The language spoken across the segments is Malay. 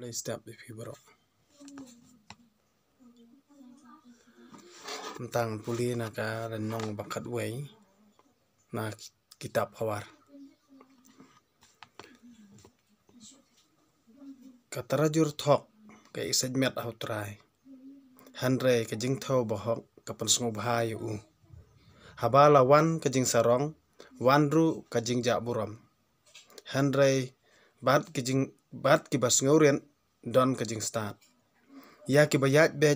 Boleh setiap di fibro. Tentang puli naga ah, renong bakat wei na kitab khawar. Katara jur thok ke isaj met au trai. Hanre ke jing thau bahok ke pensungu bahayu u. Habala wan ke jing sarong, wan ru ke jing jak buram. Hanre bat ke jing bat ke bas ngurian don ka jing start ya ki bayat be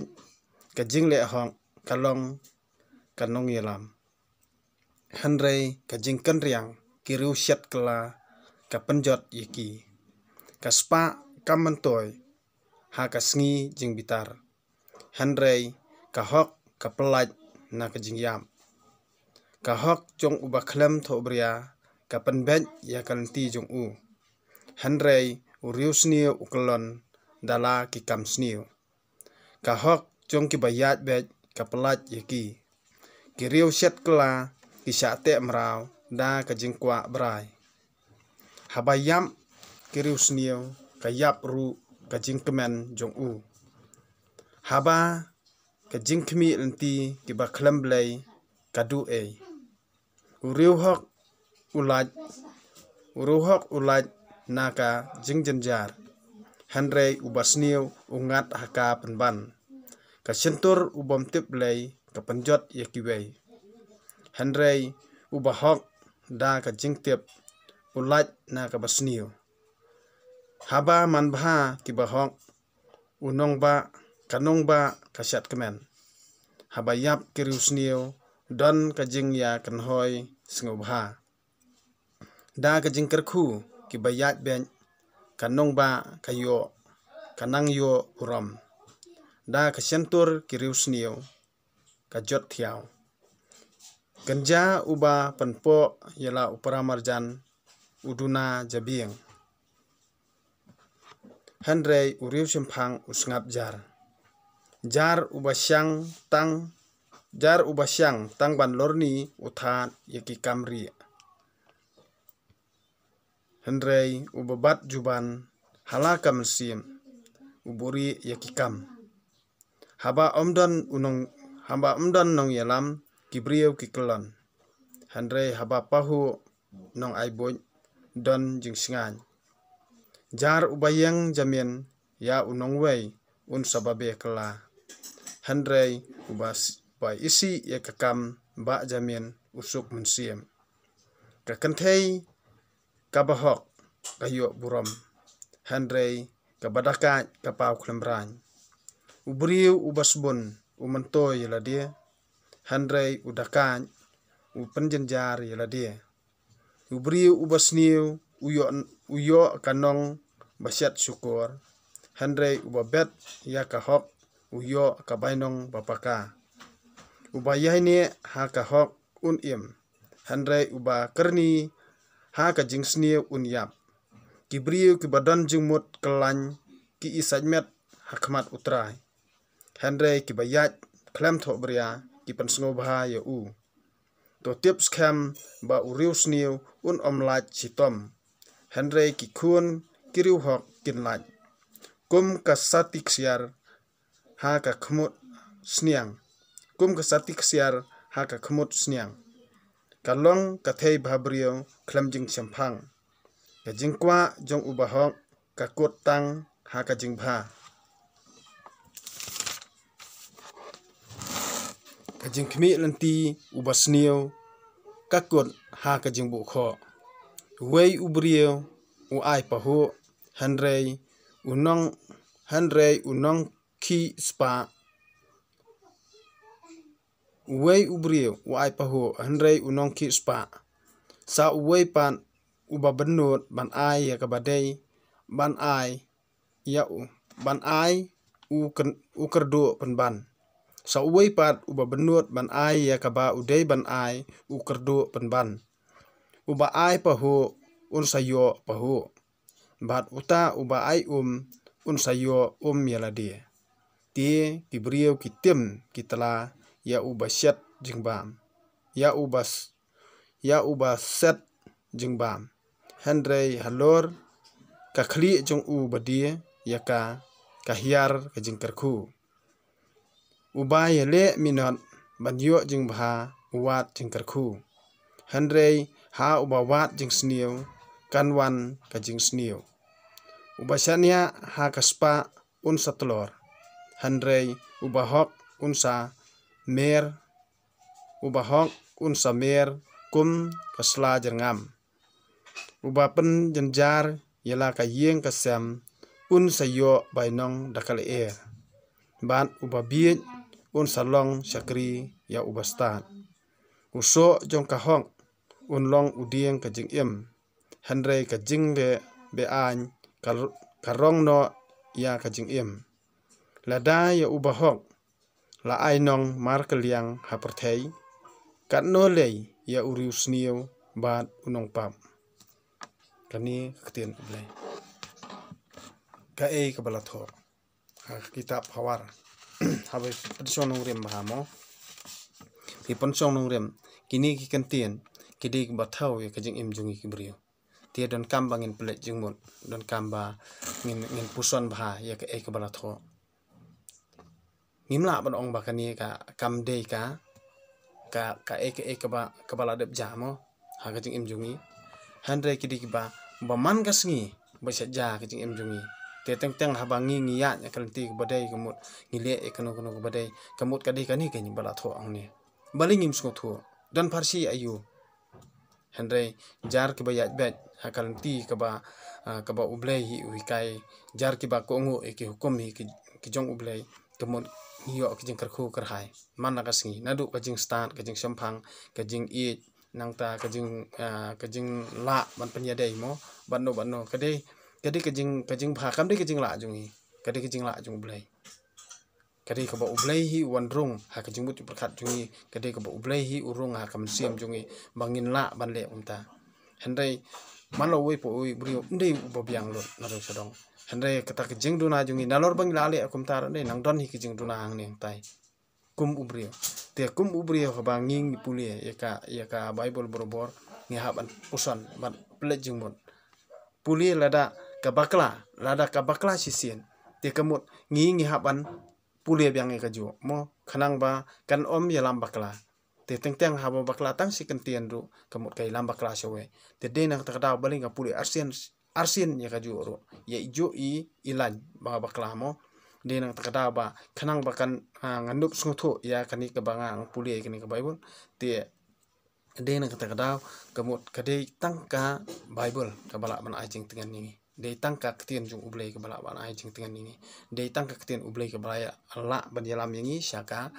ka jing le hong ka long ka nong yelam hanre ka jing kan riang ki ru shat kala ka penjot yiki ka spa kam mentoy ha ka sngi jing bitar hanre ka hok ka pelaj na ka jing yam ka hok chong uba khlem tho bria ka pen ben ya kan ti jong u hanre u riusnie u kelon ดาลาคิกัมสเนียวกะฮอกจงกิบายาดเบดกะปลัดยกีกิเรียวเช็ดกลากิชาเตะมราวดากะจิงกวาบรายฮับายัมกิเรียวสเนียวกะยับรูกะจิงกแมนจงอูฮับากะจิงคมีอันตีกิบะคลัมเบลยกะดูเออุเรียวฮอกอุลัดอุรุฮอกอุลัดนาคาจิงจันจาร์ henrei ubasniu ungat haka penban ka sentur ubom tip lei ka penjot yakiwei henrei ubahok da ka jingtip ulat na ka basniu haba manbha ki bahok unong ba kanong ba ka syat kemen haba yap kirusniu don ka jing ya kan hoi singubha da ka jingkerku ki bayat ben ka nong ba ka yo ka nang yo urom da ka sentur ki riu sniu ka jot thiao ganja uba panpo yela upara marjan uduna jabing hanre uriu simphang usngap jar jar uba syang tang jar uba syang tang ban lorni uthan yekikamri kamri Hendrei ubebat juban halakam sim uburi yakikam. Haba omdon unong hamba omdon nong yalam kibriyo kikelan. Hendrei haba pahu nong aibun don jing singan. Jar ubayang jamin ya unong wei un sababe kela. Hendrei ubas bai isi yakakam ba jamin usuk mensiem. Kekentai kabahok kayo buram henry kabadakat kapau klembran ubri ubasbon umentoy la dia henry udakan upenjenjar la dia ubri ubasniu uyo uyo kanong basyat syukur henry ubabet ya kahok uyo kabainong bapaka ubayah ini hakahok unim henry uba kerni haka jing snia un yap ki briu ki badan jing mut kalañ ki isaj met hakmat utrai henre ki bayaj klem tho bria ki pan sngo bha ya u to tip skham ba uriu sniu un omlaj chitom henre ki khun kiriu hok kinlaj kum kasatik siar ha ka khmut sniang kum kasatik siar ha ka khmut sniang kalong kathei bhabrio khlam jing champhang ka jing kwa jong ubahok ka kut tang ha ka jing bha ka jing khmi lanti ubasniu ka kut ha ka jing bu kho wei ubrio u ai pa hu hanrei unong hanrei unong ki spa Uwey ubriye wa ay paho hendray unong ki spa. Sa uwey pan uba bernot ban ay ya kabadey ban ay ya u ban ay u ken u kerdo pen ban. Sa uwey pan uba bernot ban ay ya kaba udey ban ay u kerdo pen ban. Uba ay paho un sayo paho. Bat uta uba ay um un sayo um yaladie. Tie kibriyo kitim kitala. Ya, ya, ya uba set jing bam ya ubas ya uba set jing bam hendre halor ka khli jong u badie ya ka ka hiar ka jing karku uba yele minot banyo jing bha wat jing karku hendre ha uba wat jing sniew kan wan ka jing sniew uba shania ha kaspa un satlor hendre uba hok unsa sa เมร์อุบะฮองอุนซาเมร์กุมกัสลาจงามอุบะปนจันจาร์ยลากะเยียงกัสแซมอุนสยโยใบนองดักะเลเอร์บานอุบะบีดอุนซาลองชักรียาอุบะสตาร์อุโซจงกะฮองอุนลองอุเดียงกะจิงเอ็มฮันเรกะจิงเบเบอานกะกะรองโนยากะจิงเอ็มและได้ยาอุบะฮอง la ai nong mar kliang ha per thei kat no lei ya uriu sniu bat unong pam kani ketien ble ka ei ka ha, kitab hawar ha be pension nong rem ba mo ki pension nong rem kini ki kentien ki dik ba thau ye kajing im jungi ki briu tia don kam bangin ple jingmun don kam ba ngin ngin puson ba ya ka ei ka ngimla ban ong bakani ka kam de ka ka ka ek ek ba kabala de jamo ha ka jing imjungi hanre ki dik ba ba man ka singi ba sa ja ka jing imjungi te teng teng ha ba ngi ngi ya ka lenti ka ba dei ka mut ngi le ek no no ka ka mut ka dei ka ni ka ni bala tho ang ni ba ling imsko tho don parsi ayu hanre jar ki ba ya ba ha ka lenti ka ba ka ba ublei hi wi kai jar e ki ba ko ngo ek hukum hi ki ki jong ublei tumut hiyo kajing kerku kerhai mana kasingi nadu kajing stand kajing sempang kajing eat nang ta kajing ah, kajing la ban penyadai mo banu banu kade kade kajing kajing bahkan kade kajing la jungi kade kajing la jung blay kade kaba ublay hi wandrung ha kajing but perkat jungi kade kaba ublay hi urung ha kamsiam jungi bangin la ban le umta hendai mana wei po wei buri ndai bobiang lo nadu sadong andre kata ke jeng duna jungi nalor bang lali akum tar andre nang don hi ke jeng duna ang ning tai kum ubrio te kum ubrio ke banging puli ya ka ya ka bible borobor ni haban usan ban plet jeng mon puli lada ka bakla lada ka bakla sisien te kemut ngi ngi haban puli biang ke ju mo kanang ba kan om ya lam bakla te teng teng habo bakla tang si kentian ru kemut kai lam bakla sewe te de nak tak dak baling ka puli arsien arsin ya kaju ru ya iju i ilan baka baklamo di nang takadaba kenang bakan ha, nganduk sungutu ya kani kebanga ang puli ya kani kebaibun di di nang takadaw kemud kadai tangka bible kebalak man ajing tengan ini di tangka ketian jung ublai kebalak man ajing tengan ini di tangka ketian ublai kebalaya ala banyalam yang ini syaka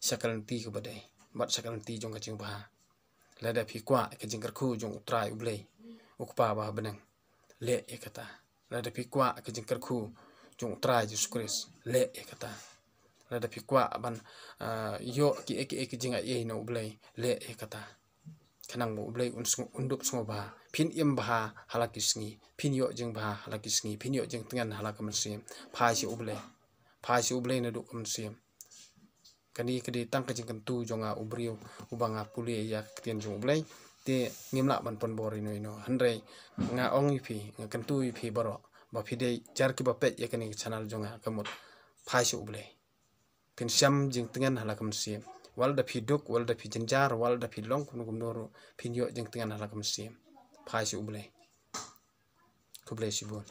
syaka lenti kebadai bat syaka lenti jung kacing bahan Lada pikwa kajing kerku jung utrai ublai ukpa bahan benang le e kata lada pikwa ke jengker ku jung tra jesus kris le e kata lada pikwa ban eh, yo ki e ki e ki jinga ye no blai le e kata kanang mo blai un sung undup sung ba pin im ba halaki singi pin yo jeng ba halaki singi pin yo jeng tengan halaka mensi pha si ublai pha si ublai na du kumsi kani kedi tang ke jeng kentu jonga ubriu ubanga pulia ya ketian jong ublai ti ngim la ban pon bor ino ino han rei nga ong ipi nga kan tu ipi boro ba phi dei jar ki ba pet ye kan channel jong ha kamot phai su ble pin sham jing tngen hala kam si wal da phi duk wal da phi jinjar wal da phi long kun gum nor pin yo jing tngen hala kam si phai su ble ko ble si bon